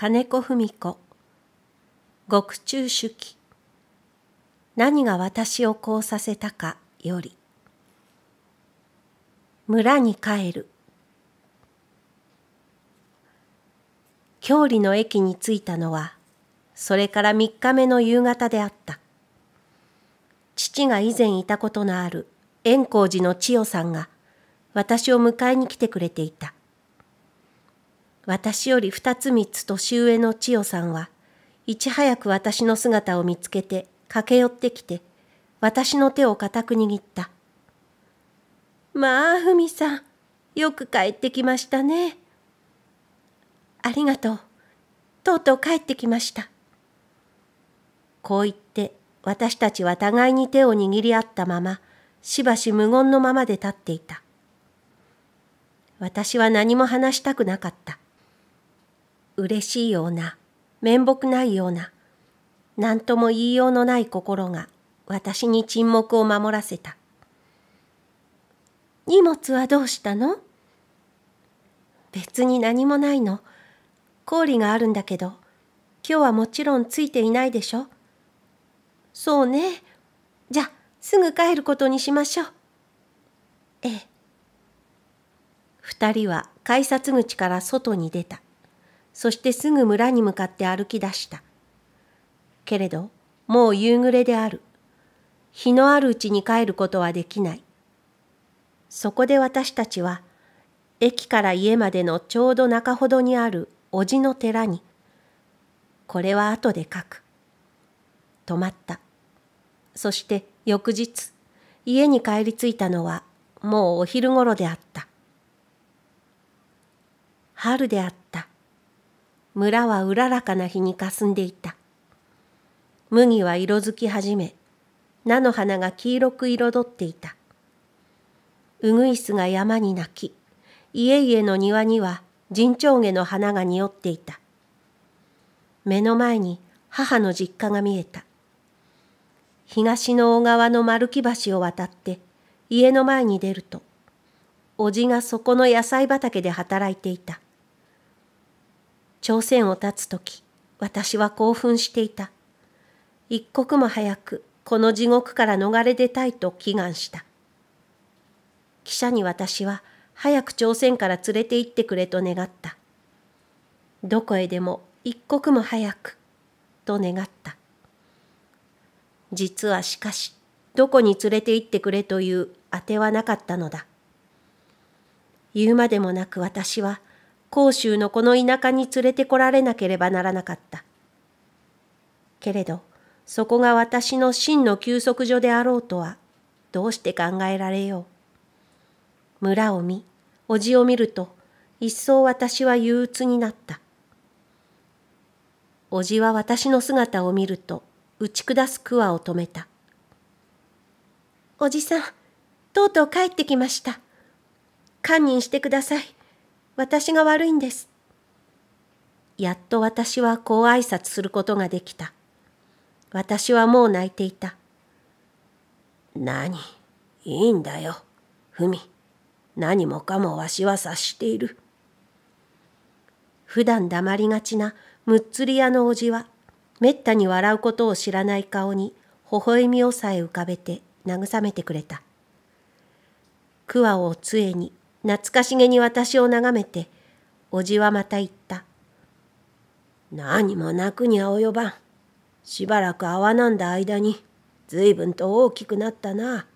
金子文子獄中手記何が私をこうさせたかより村に帰る郷里の駅に着いたのはそれから3日目の夕方であった父が以前いたことのある円光寺の千代さんが私を迎えに来てくれていた私より二つ三つ年上の千代さんは、いち早く私の姿を見つけて駆け寄ってきて、私の手を固く握った。まあ、ふみさん、よく帰ってきましたね。ありがとう。とうとう帰ってきました。こう言って、私たちは互いに手を握り合ったまま、しばし無言のままで立っていた。私は何も話したくなかった。嬉しいような、面目ないような、何とも言いようのない心が私に沈黙を守らせた。荷物はどうしたの別に何もないの。氷があるんだけど、今日はもちろんついていないでしょ。そうね。じゃあ、すぐ帰ることにしましょう。ええ。二人は改札口から外に出た。そしてすぐ村に向かって歩き出した。けれど、もう夕暮れである。日のあるうちに帰ることはできない。そこで私たちは、駅から家までのちょうど中ほどにあるおじの寺に、これは後で書く。止まった。そして翌日、家に帰り着いたのはもうお昼頃であった。春であった。村はうららかな日に霞んでいた。麦は色づき始め、菜の花が黄色く彩っていた。うぐいすが山に泣き、家々の庭には陣長毛の花が匂っていた。目の前に母の実家が見えた。東の小川の丸木橋を渡って家の前に出ると、おじがそこの野菜畑で働いていた。朝鮮を立つ時私は興奮していた一刻も早くこの地獄から逃れ出たいと祈願した記者に私は早く朝鮮から連れて行ってくれと願ったどこへでも一刻も早くと願った実はしかしどこに連れて行ってくれという当てはなかったのだ言うまでもなく私は甲州のこの田舎に連れてこられなければならなかった。けれど、そこが私の真の休息所であろうとは、どうして考えられよう。村を見、おじを見ると、一層私は憂鬱になった。おじは私の姿を見ると、打ち下す桑を止めた。おじさん、とうとう帰ってきました。堪忍してください。私が悪いんです。やっと私はこう挨拶することができた。私はもう泣いていた。何、いいんだよ、ふみ。何もかもわしは察している。普段黙りがちなむっつり屋のおじは、めったに笑うことを知らない顔に、微笑みをさえ浮かべて慰めてくれた。桑を杖に懐かしげに私を眺めて、おじはまた言った。何も泣くには及ばん。しばらく泡なんだ間に、随分と大きくなったな。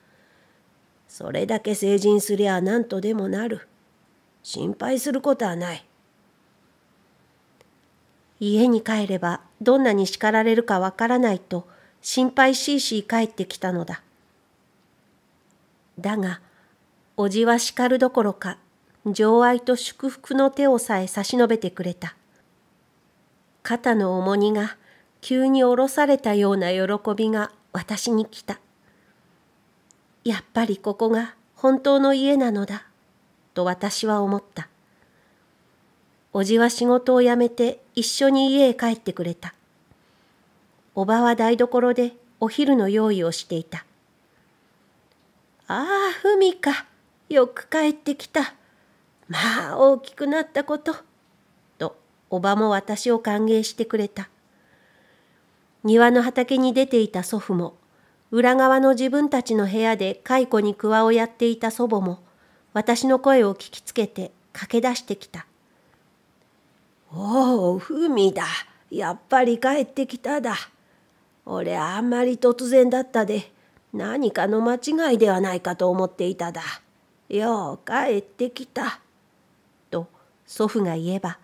それだけ成人すりゃ何とでもなる。心配することはない。家に帰ればどんなに叱られるかわからないと心配しいしい帰ってきたのだ。だがおじは叱るどころか、情愛と祝福の手をさえ差し伸べてくれた。肩の重荷が急に下ろされたような喜びが私に来た。やっぱりここが本当の家なのだ、と私は思った。おじは仕事を辞めて一緒に家へ帰ってくれた。おばは台所でお昼の用意をしていた。ああ、ふみか。よく帰ってきた。まあ大きくなったこと。と、おばも私を歓迎してくれた。庭の畑に出ていた祖父も、裏側の自分たちの部屋で蚕に桑をやっていた祖母も、私の声を聞きつけて駆け出してきた。おお、ふみだ。やっぱり帰ってきただ。俺あんまり突然だったで、何かの間違いではないかと思っていただ。よう帰ってきた。と祖父が言えば、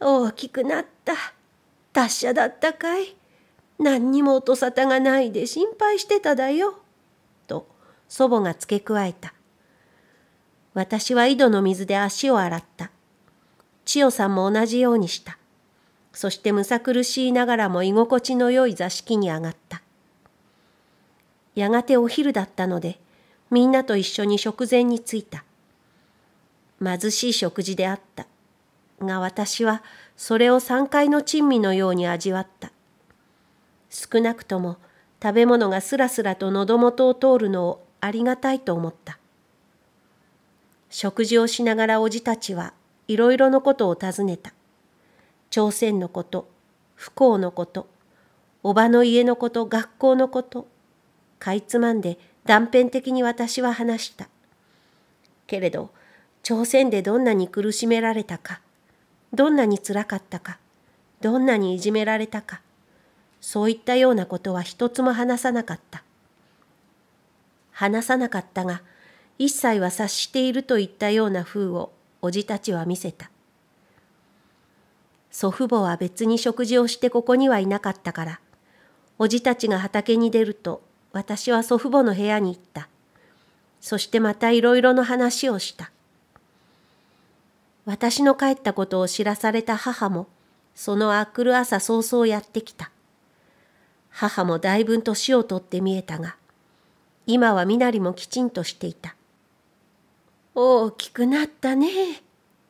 大きくなった。達者だったかい。何にも音沙汰がないで心配してただよ。と祖母が付け加えた。私は井戸の水で足を洗った。千代さんも同じようにした。そしてむさ苦しいながらも居心地のよい座敷に上がった。やがてお昼だったので、みんなと一緒に食前に着いた。貧しい食事であった。が私はそれを3階の珍味のように味わった。少なくとも食べ物がすらすらと喉元を通るのをありがたいと思った。食事をしながらおじたちはいろいろのことを尋ねた。朝鮮のこと、不幸のこと、おばの家のこと、学校のこと、かいつまんで断片的に私は話した。けれど、朝鮮でどんなに苦しめられたか、どんなにつらかったか、どんなにいじめられたか、そういったようなことは一つも話さなかった。話さなかったが、一切は察しているといったような風をおじたちは見せた。祖父母は別に食事をしてここにはいなかったから、おじたちが畑に出ると私は祖父母の部屋に行った。そしてまたいろいろの話をした。私の帰ったことを知らされた母も、そのあくる朝早々やってきた。母もだいぶん年をとって見えたが、今は身なりもきちんとしていた。大きくなったねえ、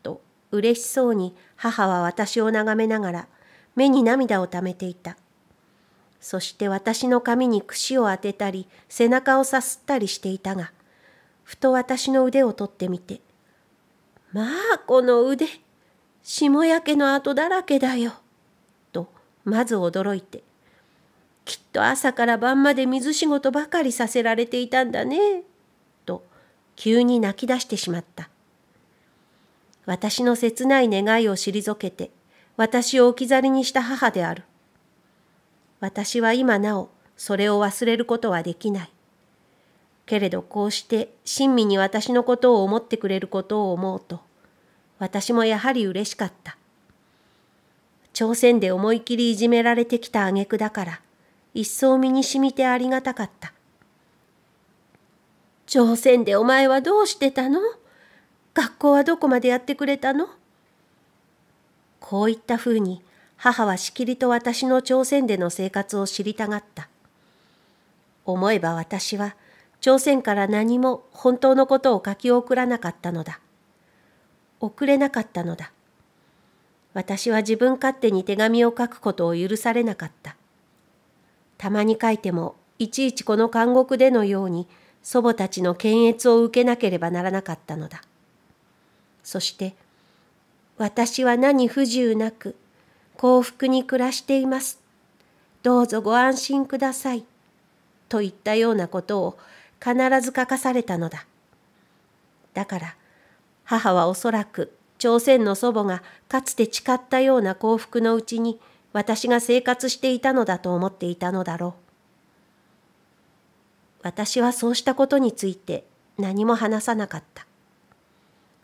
と嬉しそうに母は私を眺めながら目に涙をためていた。そして私の髪に櫛を当てたり、背中をさすったりしていたが、ふと私の腕を取ってみて、まあこの腕、霜焼けの跡だらけだよ、とまず驚いて、きっと朝から晩まで水仕事ばかりさせられていたんだね、と急に泣き出してしまった。私の切ない願いを退けて、私を置き去りにした母である。私は今なおそれを忘れることはできない。けれどこうして親身に私のことを思ってくれることを思うと、私もやはり嬉しかった。朝鮮で思い切りいじめられてきた挙句だから、一層身に染みてありがたかった。朝鮮でお前はどうしてたの学校はどこまでやってくれたのこういったふうに母はしきりと私の朝鮮での生活を知りたがった。思えば私は朝鮮から何も本当のことを書き送らなかったのだ。送れなかったのだ。私は自分勝手に手紙を書くことを許されなかった。たまに書いてもいちいちこの監獄でのように祖母たちの検閲を受けなければならなかったのだ。そして、私は何不自由なく幸福に暮らしています。どうぞご安心ください。といったようなことを必ず書かされたのだ。だから母はおそらく朝鮮の祖母がかつて誓ったような幸福のうちに私が生活していたのだと思っていたのだろう。私はそうしたことについて何も話さなかった。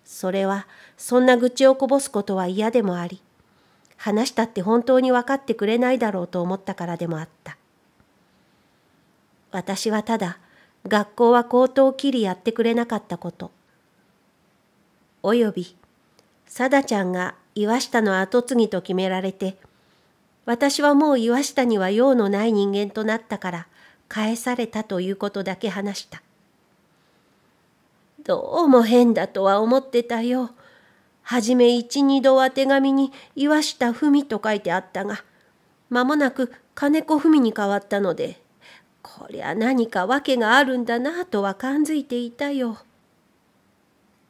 それはそんな愚痴をこぼすことは嫌でもあり、話したって本当に分かってくれないだろうと思ったからでもあった。私はただ学校は口頭きりやってくれなかったこと。および、サダちゃんが岩下の跡継ぎと決められて、私はもう岩下には用のない人間となったから返されたということだけ話した。どうも変だとは思ってたよ。はじめ一二度は手紙に岩下文と書いてあったが、間もなく金子文に変わったので、こりゃ何か訳があるんだなとは感づいていたよ。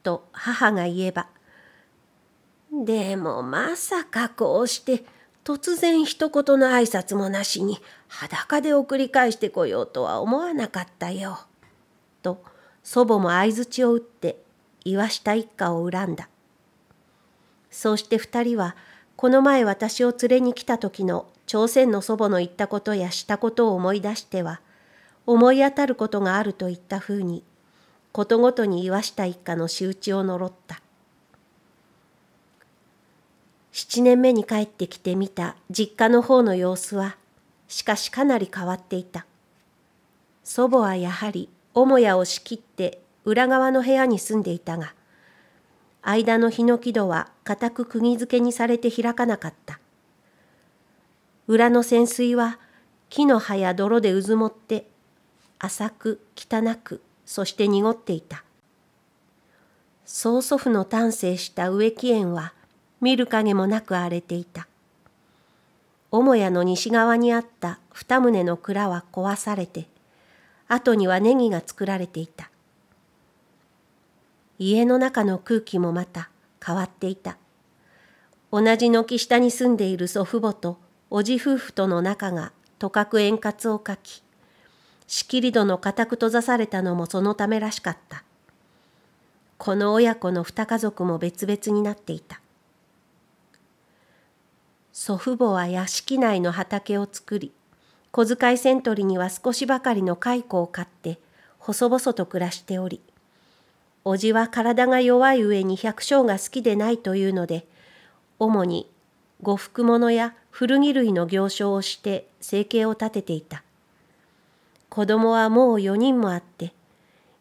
と母が言えば、でもまさかこうして突然一言の挨拶もなしに裸で送り返してこようとは思わなかったよ。と祖母も相づちを打って岩下一家を恨んだ。そうして2人はこの前私を連れに来た時の朝鮮の祖母の言ったことやしたことを思い出しては思い当たることがあるといったふうにことごとに岩下一家の仕打ちを呪った7年目に帰ってきてみた実家の方の様子はしかしかなり変わっていた祖母はやはり母屋を仕切って裏側の部屋に住んでいたが間のヒノキ戸は固く釘付けにされて開かなかった。裏の潜水は木の葉や泥でうずもって浅く汚くそして濁っていた曽祖父の丹精した植木園は見る影もなく荒れていた母屋の西側にあった二棟の蔵は壊されて後にはネギが作られていた家の中の空気もまた変わっていた。同じ軒下に住んでいる祖父母とおじ夫婦との仲がとかく円滑を書き、仕切り戸の固く閉ざされたのもそのためらしかった。この親子の二家族も別々になっていた。祖父母は屋敷内の畑を作り、小遣いセントリには少しばかりの蚕を買って、細々と暮らしており、おじは体が弱い上に百姓が好きでないというので、主に呉服物や古着類の行商をして生計を立てていた。子供はもう4人もあって、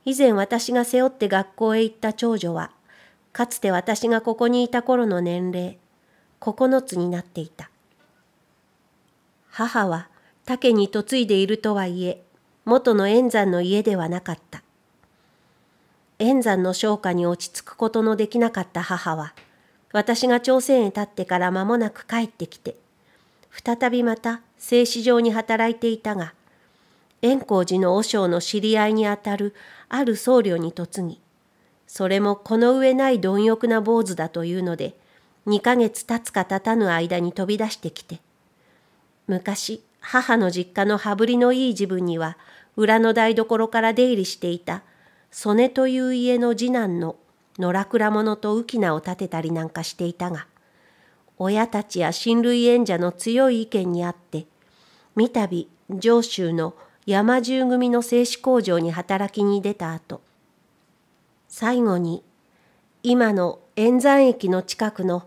以前私が背負って学校へ行った長女は、かつて私がここにいた頃の年齢、9つになっていた。母は他家に嫁いでいるとはいえ、元の円山の家ではなかった。円山の商家に落ち着くことのできなかった母は、私が朝鮮へ立ってから間もなく帰ってきて、再びまた製糸場に働いていたが、円光寺の和尚の知り合いにあたるある僧侶に嫁ぎ、それもこの上ない貪欲な坊主だというので、2ヶ月経つか経たぬ間に飛び出してきて、昔母の実家の羽振りのいい自分には、裏の台所から出入りしていた曽根という家の次男の野良倉者と浮名を立てたりなんかしていたが、親たちや親類縁者の強い意見にあって、三度上州の山中組の製紙工場に働きに出た後、最後に今の円山駅の近くの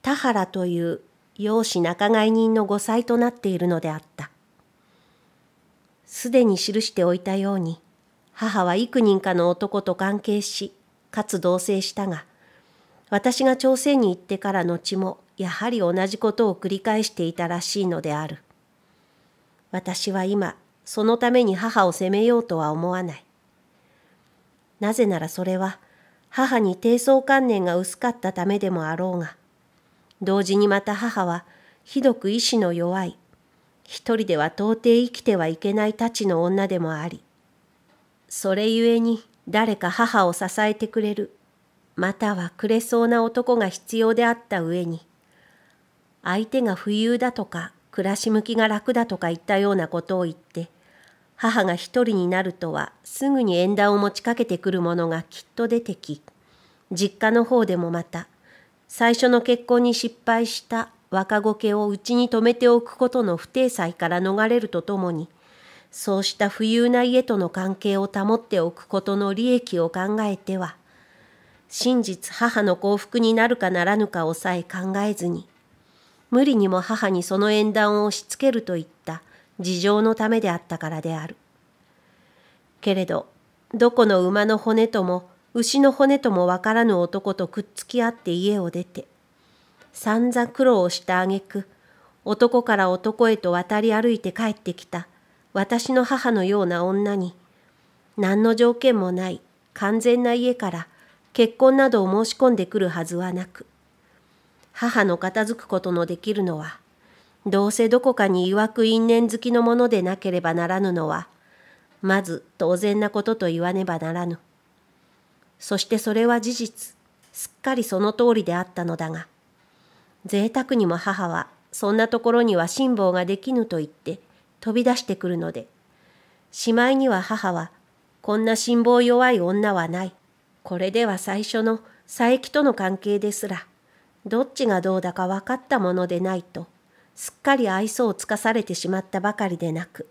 田原という養子仲買人の後妻となっているのであった。すでに記しておいたように、母は幾人かの男と関係し、かつ同棲したが、私が朝鮮に行ってから後も、やはり同じことを繰り返していたらしいのである。私は今、そのために母を責めようとは思わない。なぜならそれは、母に低層観念が薄かったためでもあろうが、同時にまた母は、ひどく意志の弱い、一人では到底生きてはいけない太ちの女でもあり、それゆえに誰か母を支えてくれる、またはくれそうな男が必要であった上に、相手が不裕だとか暮らし向きが楽だとか言ったようなことを言って、母が一人になるとはすぐに縁談を持ちかけてくるものがきっと出てき、実家の方でもまた、最初の結婚に失敗した若子家をうちに泊めておくことの不定裁から逃れるとともに、そうした富裕な家との関係を保っておくことの利益を考えては、真実母の幸福になるかならぬかをさえ考えずに、無理にも母にその縁談を押し付けるといった事情のためであったからである。けれど、どこの馬の骨とも牛の骨ともわからぬ男とくっつき合って家を出て、散々苦労をした挙句、男から男へと渡り歩いて帰ってきた私の母のような女に、何の条件もない完全な家から結婚などを申し込んでくるはずはなく、母の片付くことのできるのは、どうせどこかに曰く因縁好きのものでなければならぬのは、まず当然なことと言わねばならぬ。そしてそれは事実、すっかりその通りであったのだが、贅沢にも母は、そんなところには辛抱ができぬと言って、飛び出してくるので、しまいには母は、こんな辛抱弱い女はない。これでは最初の佐伯との関係ですら、どっちがどうだか分かったものでないと、すっかり愛想をつかされてしまったばかりでなく、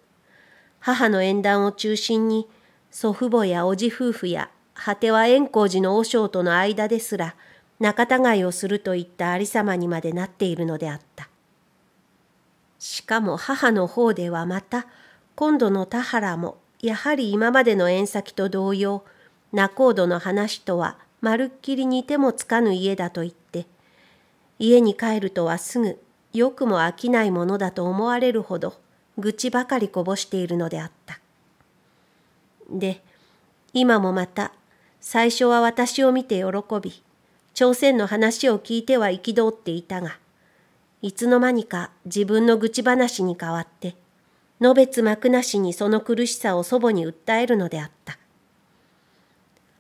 母の縁談を中心に、祖父母や叔父夫婦や、果ては円光寺の和尚との間ですら、仲違いをするといったありさまにまでなっているのであった。しかも母の方ではまた、今度の田原も、やはり今までの縁先と同様、仲人の話とはまるっきり似てもつかぬ家だと言って、家に帰るとはすぐ、よくも飽きないものだと思われるほど、愚痴ばかりこぼしているのであった。で、今もまた、最初は私を見て喜び、朝鮮の話を聞いては憤っていたが、いつの間にか自分の愚痴話に変わって、のべつ幕なしにその苦しさを祖母に訴えるのであった。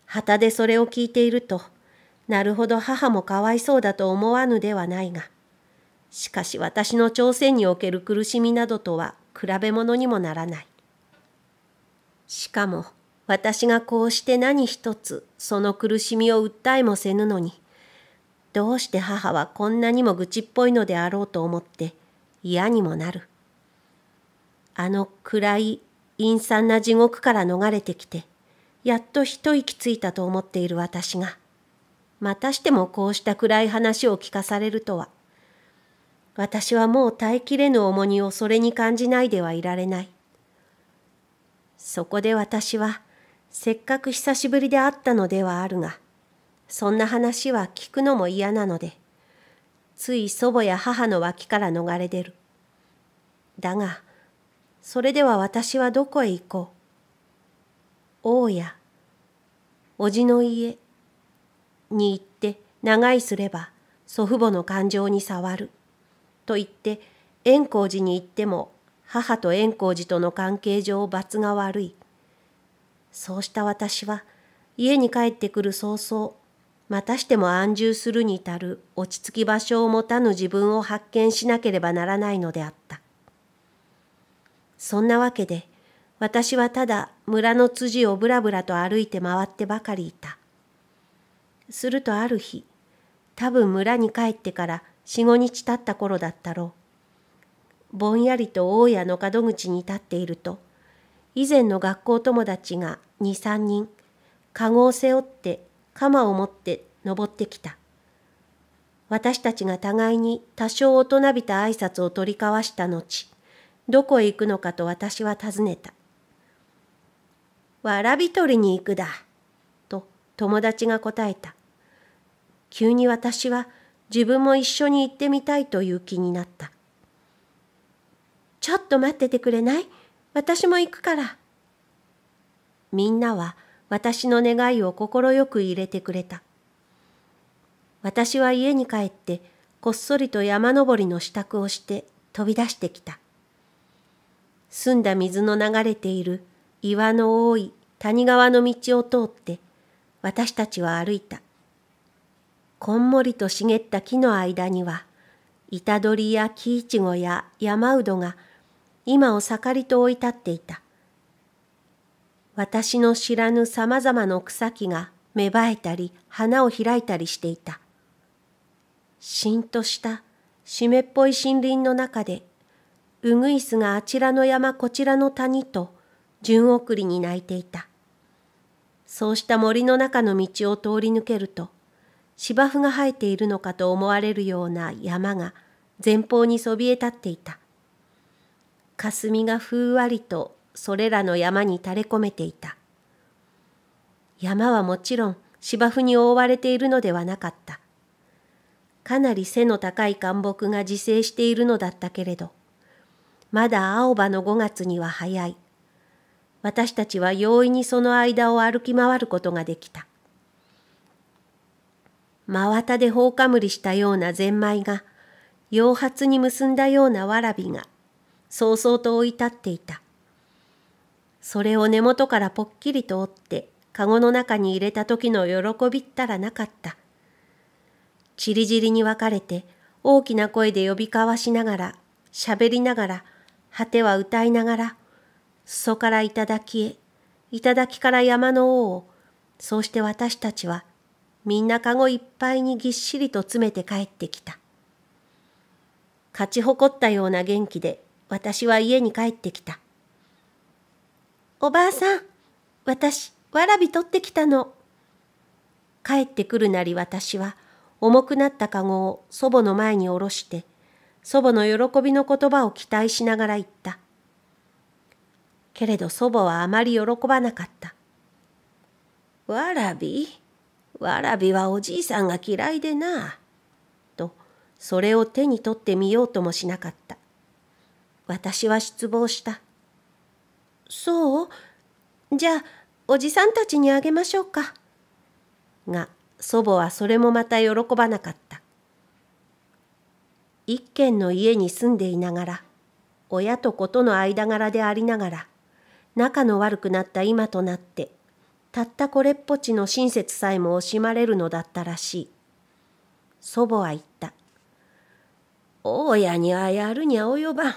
旗でそれを聞いていると、なるほど母もかわいそうだと思わぬではないが、しかし私の朝鮮における苦しみなどとは比べ物にもならない。しかも私がこうして何一つその苦しみを訴えもせぬのに、どうして母はこんなにも愚痴っぽいのであろうと思って嫌にもなる。あの暗い陰惨な地獄から逃れてきて、やっと一息ついたと思っている私が、またしてもこうした暗い話を聞かされるとは。私はもう耐えきれぬ重荷をそれに感じないではいられない。そこで私は、せっかく久しぶりで会ったのではあるが、そんな話は聞くのも嫌なので、つい祖母や母の脇から逃れ出る。だが、それでは私はどこへ行こう。大家、叔父の家に行って長居すれば祖父母の感情に触る。と言って円光寺に行っても母と円光寺との関係上罰が悪い。そうした私は家に帰ってくる早々またしても安住するに足る落ち着き場所を持たぬ自分を発見しなければならないのであった。そんなわけで、私はただ村の辻をぶらぶらと歩いて回ってばかりいた。するとある日、多分村に帰ってから四五日経った頃だったろう。ぼんやりと大家の門口に立っていると、以前の学校友達が二三人、籠を背負って鎌を持って登ってきた。私たちが互いに多少大人びた挨拶を取り交わした後、どこへ行くのかと私は尋ねた。わらび取りに行くだ、と友達が答えた。急に私は自分も一緒に行ってみたいという気になった。ちょっと待っててくれない私も行くから。みんなは私の願いを快く入れてくれた。私は家に帰って、こっそりと山登りの支度をして飛び出してきた。澄んだ水の流れている岩の多い谷川の道を通って私たちは歩いた。こんもりと茂った木の間には、虎取や木いちごや山うどが今を盛りと追い立っていた。私の知らぬ様々の草木が芽生えたり花を開いたりしていた。しんとした湿っぽい森林の中で、うぐいすがあちらの山こちらの谷と順送りに鳴いていた。そうした森の中の道を通り抜けると、芝生が生えているのかと思われるような山が前方にそびえ立っていた。霞がふうわりとそれらの山に垂れ込めていた。山はもちろん芝生に覆われているのではなかった。かなり背の高い灌木が自生しているのだったけれど、まだ青葉の5月には早い。私たちは容易にその間を歩き回ることができた。真綿で放かむりしたようなゼンマイが、洋髪に結んだようなわらびが、そうそうと追い立っていた。それを根元からぽっきりと折って、かごの中に入れた時の喜びったらなかった。ちりじりに分かれて、大きな声で呼び交わしながら、喋りながら、果ては歌いながら、裾から頂へ、頂から山の王を、そうして私たちは、みんなかごいっぱいにぎっしりと詰めて帰ってきた。勝ち誇ったような元気で、私は家に帰ってきた。おばあさん、私、わらび取ってきたの。帰ってくるなり私は、重くなったかごを祖母の前に下ろして、祖母の喜びの言葉を期待しながら言った。けれど祖母はあまり喜ばなかった。わらびわらびはおじいさんが嫌いでな。と、それを手に取ってみようともしなかった。私は失望した。そうじゃあおじさんたちにあげましょうか。が祖母はそれもまた喜ばなかった。一軒の家に住んでいながら親と子との間柄でありながら仲の悪くなった今となってたったこれっぽちの親切さえも惜しまれるのだったらしい。祖母は言った。大家にはやるにゃ及ばん。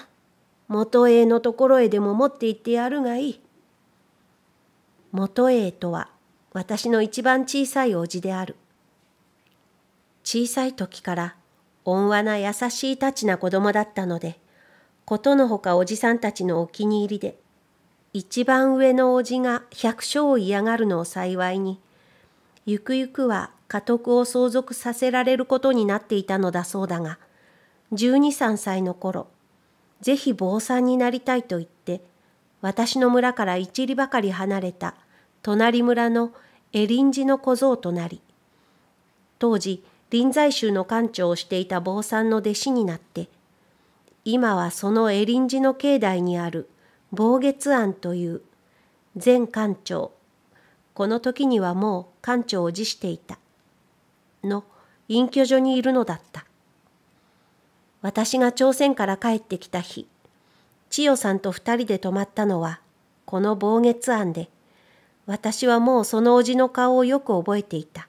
元栄のところへでも持って行ってやるがいい。元栄とは私の一番小さい叔父である。小さい時から温和な優しいたちな子供だったので、ことのほかおじさんたちのお気に入りで、一番上の叔父が百姓を嫌がるのを幸いに、ゆくゆくは家督を相続させられることになっていたのだそうだが、12、3歳の頃、ぜひ坊さんになりたいと言って、私の村から一里ばかり離れた隣村のエリンジの小僧となり、当時臨済宗の館長をしていた坊さんの弟子になって、今はそのエリンジの境内にある坊月庵という前館長、この時にはもう館長を辞していた、の隠居所にいるのだった。私が朝鮮から帰ってきた日、千代さんと二人で泊まったのは、この望月庵で、私はもうそのおじの顔をよく覚えていた。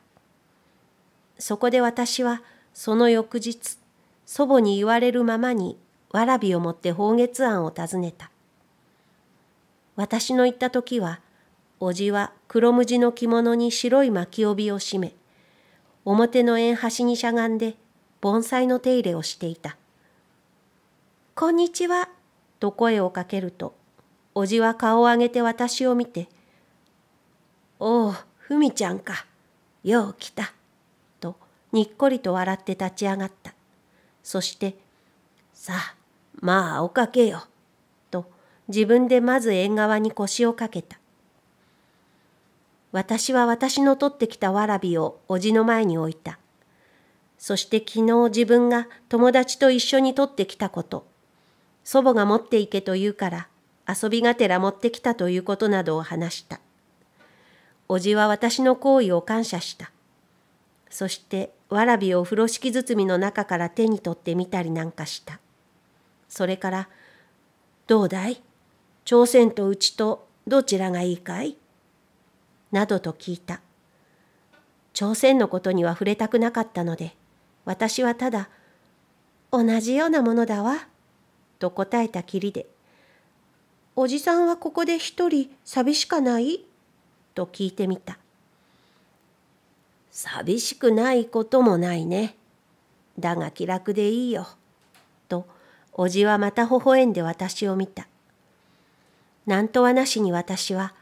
そこで私は、その翌日、祖母に言われるままに、わらびを持って宝月庵を訪ねた。私の行った時は、おじは黒無地の着物に白い巻き帯を締め、表の縁端にしゃがんで、盆栽の手入れをしていた。こんにちは、と声をかけると、おじは顔を上げて私を見て、おお、ふみちゃんか、よう来た、とにっこりと笑って立ち上がった。そして、さあ、まあおかけよ、と自分でまず縁側に腰をかけた。私は私の取ってきたわらびをおじの前に置いた。そして昨日自分が友達と一緒に取ってきたこと、祖母が持っていけと言うから遊びがてら持ってきたということなどを話した。おじは私の行為を感謝した。そしてわらびを風呂敷包みの中から手に取ってみたりなんかした。それから「どうだい朝鮮とうちとどちらがいいかい?」などと聞いた。朝鮮のことには触れたくなかったので私はただ「同じようなものだわ」と答えたきりで、おじさんはここで一人寂しかないと聞いてみた。寂しくないこともないね。だが気楽でいいよ。と、おじはまた微笑んで私を見た。なんとはなしに私は、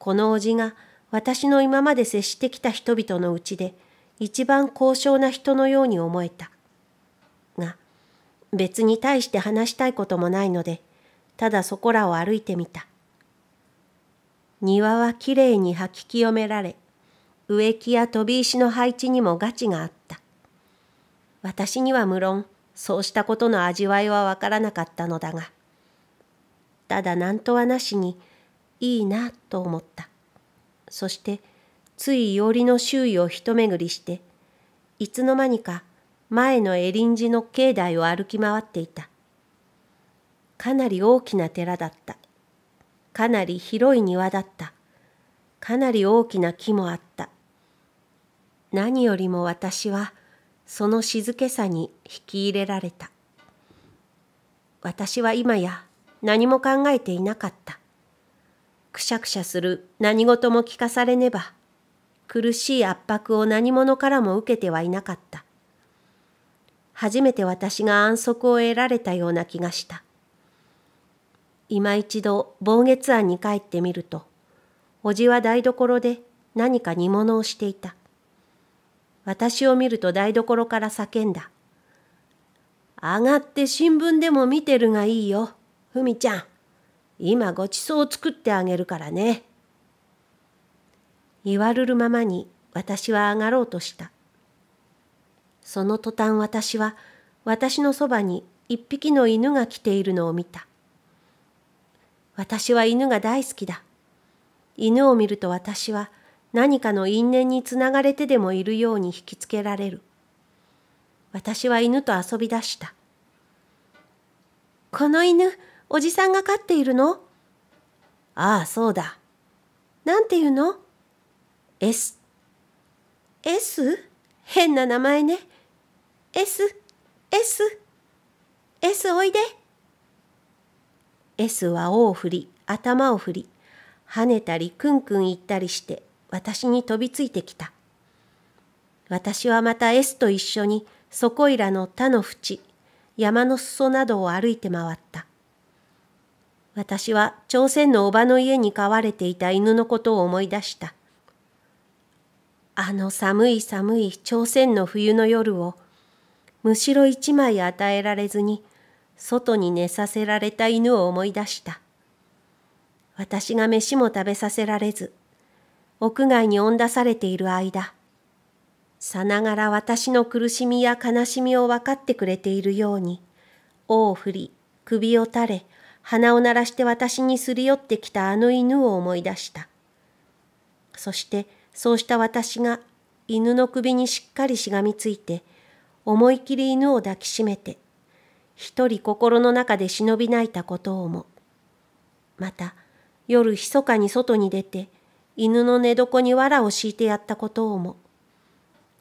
このおじが私の今まで接してきた人々のうちで、一番高尚な人のように思えた。別に大して話したいこともないので、ただそこらを歩いてみた。庭はきれいに掃き清められ、植木や飛び石の配置にもガチがあった。私には無論、そうしたことの味わいはわからなかったのだが、ただ何とはなしに、いいなと思った。そして、ついいおりの周囲を一巡りして、いつの間にか前のエリンジの境内を歩き回っていた。かなり大きな寺だった。かなり広い庭だった。かなり大きな木もあった。何よりも私はその静けさに引き入れられた。私は今や何も考えていなかった。くしゃくしゃする何事も聞かされねば、苦しい圧迫を何者からも受けてはいなかった。初めて私が安息を得られたような気がした。今一度望月庵に帰ってみると、おじは台所で何か煮物をしていた。私を見ると台所から叫んだ。上がって新聞でも見てるがいいよ、ふみちゃん。今ごちそうを作ってあげるからね。言われるままに私は上がろうとした。その途端私は私のそばに一匹の犬が来ているのを見た。私は犬が大好きだ。犬を見ると私は何かの因縁につながれてでもいるように引きつけられる。私は犬と遊び出した。この犬、おじさんが飼っているのああ、そうだ。なんて言うの ?S。S? 変な名前ね。S、S、S おいで。S は尾を振り、頭を振り、跳ねたりくんくん行ったりして、私に飛びついてきた。私はまた S と一緒に、そこいらの他の淵、山の裾などを歩いて回った。私は朝鮮のおばの家に飼われていた犬のことを思い出した。あの寒い寒い朝鮮の冬の夜をむしろ一枚与えられずに、外に寝させられた犬を思い出した。私が飯も食べさせられず、屋外に追ん出されている間、さながら私の苦しみや悲しみを分かってくれているように、尾を振り、首を垂れ、鼻を鳴らして私にすり寄ってきたあの犬を思い出した。そして、そうした私が犬の首にしっかりしがみついて、思い切り犬を抱きしめて、一人心の中で忍び泣いたことをも。また、夜密かに外に出て、犬の寝床に藁を敷いてやったことをも。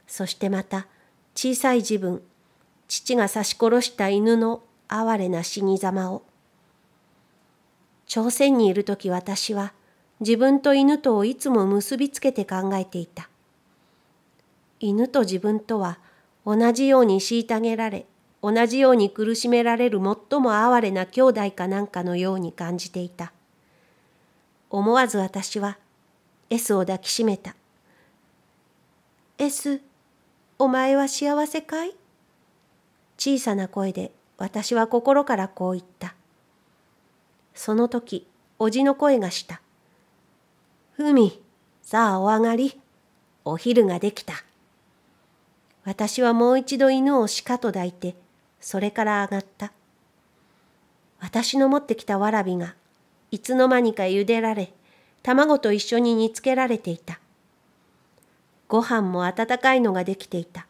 そしてまた、小さい自分、父が刺し殺した犬の哀れな死に様を。朝鮮にいる時私は、自分と犬とをいつも結びつけて考えていた。犬と自分とは同じように虐げられ、同じように苦しめられる最も哀れな兄弟かなんかのように感じていた。思わず私は S を抱きしめた。S、お前は幸せかい小さな声で私は心からこう言った。その時、おじの声がした。ふみ、さあお上がり。お昼ができた。私はもう一度犬を鹿と抱いて、それから上がった。私の持ってきたわらびが、いつの間にか茹でられ、卵と一緒に煮つけられていた。ご飯も温かいのができていた。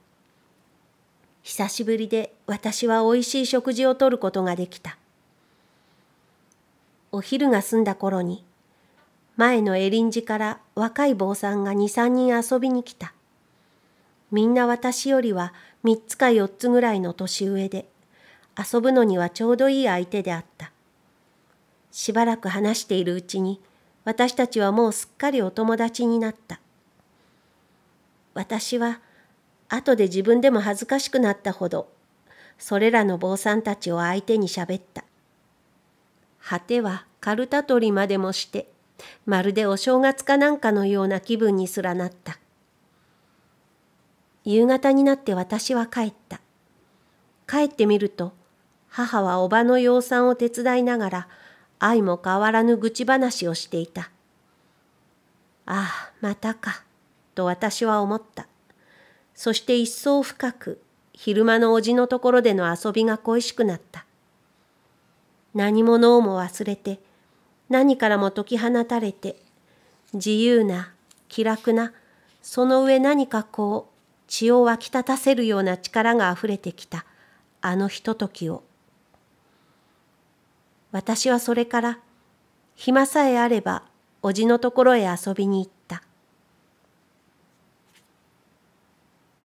久しぶりで私はおいしい食事をとることができた。お昼が済んだ頃に、前のエリンジから若い坊さんが二三人遊びに来た。みんな私よりは3つか4つぐらいの年上で、遊ぶのにはちょうどいい相手であった。しばらく話しているうちに、私たちはもうすっかりお友達になった。私は、後で自分でも恥ずかしくなったほど、それらの坊さんたちを相手に喋った。果てはカルタ取りまでもして、まるでお正月かなんかのような気分にすらなった。夕方になって私は帰った。帰ってみると、母はおばの養蚕を手伝いながら、愛も変わらぬ愚痴話をしていた。ああ、またか、と私は思った。そして一層深く、昼間のおじのところでの遊びが恋しくなった。何も脳も忘れて、何からも解き放たれて、自由な、気楽な、その上何かこう、血を湧き立たせるような力があふれてきたあのひとときを私はそれから暇さえあればおじのところへ遊びに行っ